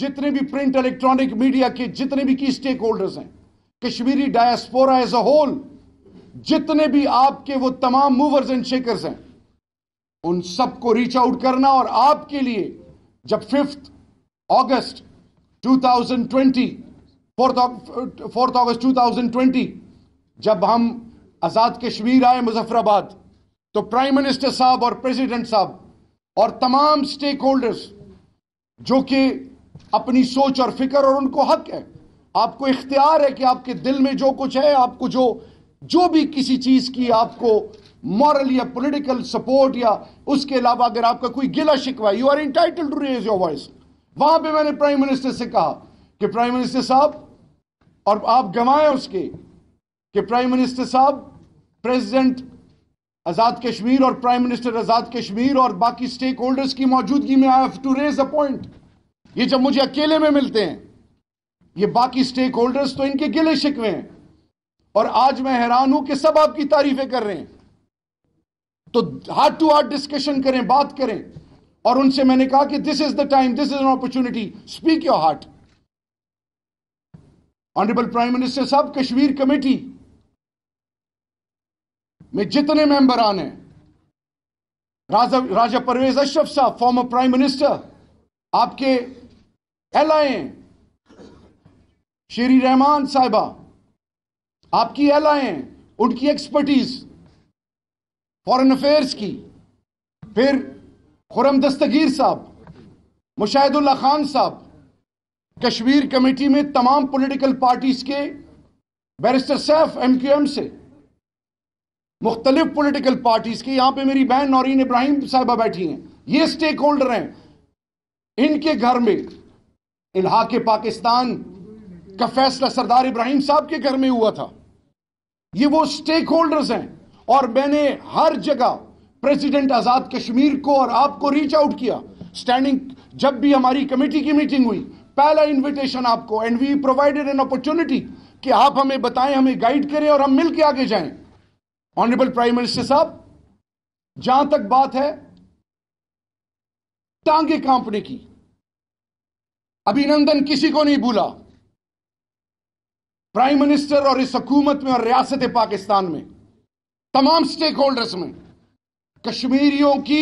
जितने भी print electronic media के जितने भी की स्टेक होल्डर्स हैं Kashmiri diaspora as a whole जितने भी आपके वो तमाम मूवर्स एंड शेकर्स हैं उन सबको रीच आउट करना और आपके लिए जब fifth August 2020 fourth fourth August 2020 जब हम आज़ाद कश्मीर आए मुजफ्फराबाद तो प्राइम मिनिस्टर साहब और प्रेसिडेंट साहब और तमाम स्टेक होल्डर्स जो कि अपनी सोच और फिक्र और उनको हक है आपको इख्तियार है कि आपके दिल में जो कुछ है आपको जो जो भी किसी चीज़ की आपको मॉरल या पॉलिटिकल सपोर्ट या उसके अलावा अगर आपका कोई गिला शिकवा you are entitle to raise your voice वहां पे मैंने प्राइम मिनिस्टर से कहा कि प्राइम मिनिस्टर साहब और आप गंवाए उसके कि प्राइम मिनिस्टर साहब प्रेसिडेंट आजाद कश्मीर और प्राइम मिनिस्टर आजाद कश्मीर और बाकी स्टेक होल्डर्स की मौजूदगी में I have to raise a point ये जब मुझे अकेले में मिलते हैं ये बाकी स्टेक होल्डर्स तो इनके गिले शिकवे हैं और आज मैं हैरान हूं कि सब आपकी तारीफें कर रहे हैं तो हार्ट टू हार्ट डिस्कशन करें बात करें और उनसे मैंने कहा कि this is the time this is an opportunity speak your heart honourable prime minister साहब कश्मीर कमेटी में जितने मेंबर आने राजा राजा परवेज अशरफ साहब फॉर्मर प्राइम मिनिस्टर आपके एल आई श्री रहमान साहिबा आपकी एल आई उनकी एक्सपर्टीज फॉरेन अफेयर्स की फिर खुरम दस्तगीर साहब मुशाहिदुल्ला खान साहब कश्मीर कमेटी में तमाम पॉलिटिकल पार्टीज के barrister Saif M Q M से मुख्तलिफ पॉलिटिकल पार्टीज के यहां पे मेरी बहन नौरीन इब्राहिम साहिबा बैठी हैं ये स्टेक होल्डर हैं इनके घर में इलाहा के पाकिस्तान का फैसला सरदार इब्राहिम साहब के घर में हुआ था ये वो स्टेक होल्डर्स हैं और मैंने हर जगह प्रेसिडेंट आजाद कश्मीर को और आपको रीच आउट किया स्टैंडिंग जब भी हमारी कमेटी की मीटिंग हुई पहला इनविटेशन आपको and we provided an opportunity कि आप हमें बताएं हमें गाइड करें और हम मिलके आगे जाएं ऑनरेबल प्राइम मिनिस्टर साहब जहां तक बात है टांगे कांपने की अभिनंदन किसी को नहीं भूला प्राइम मिनिस्टर और इस हकूमत में और रियासत पाकिस्तान में तमाम स्टेक होल्डर्स में कश्मीरियों की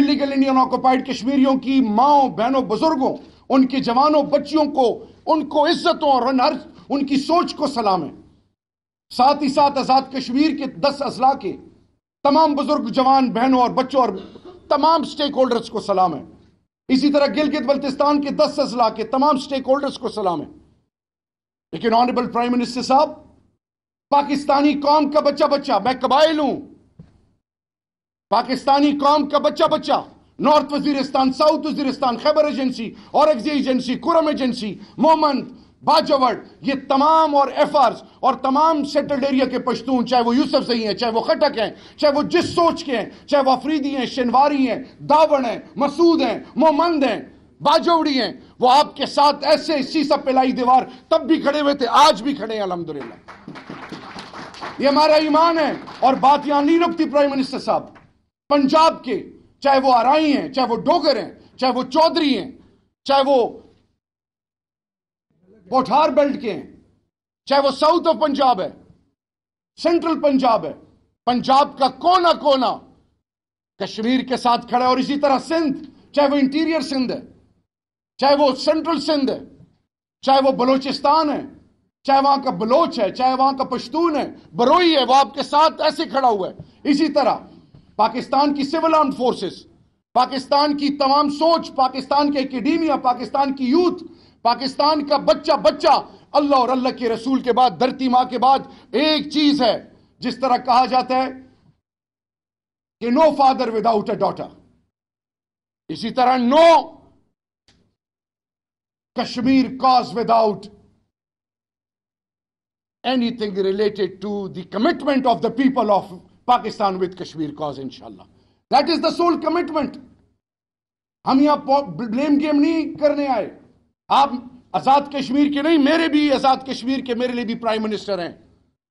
इलीगल इंडियन ऑक्यूपाइड कश्मीरियों की माओ बहनों बुजुर्गों उनके जवानों बच्चियों को उनको इज्जतों और हर उनकी सोच को सलाम है साथ ही साथ आजाद कश्मीर के दस अजला के तमाम बुजुर्ग जवान बहनों और बच्चों और तमाम स्टेक होल्डर्स को सलाम है इसी तरह गिलगित बल्तिस्तान के दस अजला के तमाम स्टेक होल्डर्स को सलाम है लेकिन ऑनरेबल प्राइम मिनिस्टर साहब पाकिस्तानी कौम का बच्चा बच्चा मैं कबाइल हूं पाकिस्तानी कौम का बच्चा बच्चा north Waziristan south Waziristan Khyber agency और एग्जी एजेंसी कुरम एजेंसी मोहम्मद बाजावट ये तमाम और एफआर्स और तमाम सेटल्ड एरिया के पश्तून चाहे वो यूसुफ सही हैं चाहे वो खटक हैं चाहे वो जिस सोच के हैं चाहे वो अफरीदी हैं शनवारी हैं दावण हैं मसूद हैं मोमंद हैं बाजौड़ी हैं वो आपके साथ ऐसे सीसा पिलाई दीवार तब भी खड़े हुए थे आज भी खड़े हैं अलहमदुल्ला ये हमारा ईमान है और बात यहां नहीं रुकती प्राइम मिनिस्टर साहब पंजाब के चाहे वो आरई हैं चाहे वो डोगर हैं चाहे वो चौधरी हैं चाहे वो बोठार बेल्ट के हैं चाहे वो साउथ ऑफ पंजाब है सेंट्रल पंजाब है पंजाब का कोना कोना कश्मीर के साथ खड़ा है और इसी तरह सिंध चाहे वो इंटीरियर सिंध है चाहे वो सेंट्रल सिंध है चाहे वो बलोचिस्तान है चाहे वहां का बलोच है चाहे वहां का पश्तून है बरोई है वो आपके साथ ऐसे खड़ा हुआ है इसी तरह पाकिस्तान की सिविल आर्म फोर्सेस पाकिस्तान की तमाम सोच पाकिस्तान के एकेडमिया पाकिस्तान की यूथ पाकिस्तान का बच्चा बच्चा अल्लाह और अल्लाह के रसूल के बाद धरती माँ के बाद एक चीज है जिस तरह कहा जाता है कि no father without a daughter इसी तरह no Kashmir cause without anything related to the commitment of the people of Pakistan with Kashmir cause इंशाला that is the sole commitment हम यहां ब्लेम गेम नहीं करने आए आप आजाद कश्मीर के नहीं मेरे भी आजाद कश्मीर के मेरे लिए भी प्राइम मिनिस्टर हैं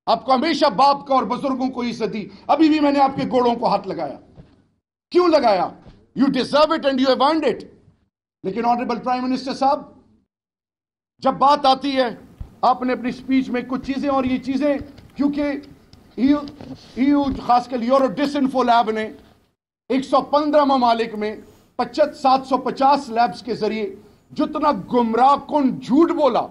आपको हमेशा बाप का और बुजुर्गों को ही सदी अभी भी मैंने आपके गोड़ों को हाथ लगाया क्यों लगाया you deserve it and you have it लेकिन ऑनरेबल प्राइम मिनिस्टर साहब जब बात आती है आपने अपनी स्पीच में कुछ चीजें और ये चीजें क्योंकि खासकर यूरो इनफो लैब ने 115 ममालिक में पचहत्तर सात सौ पचास लैब्स के जरिए जितना गुमराह कौन झूठ बोला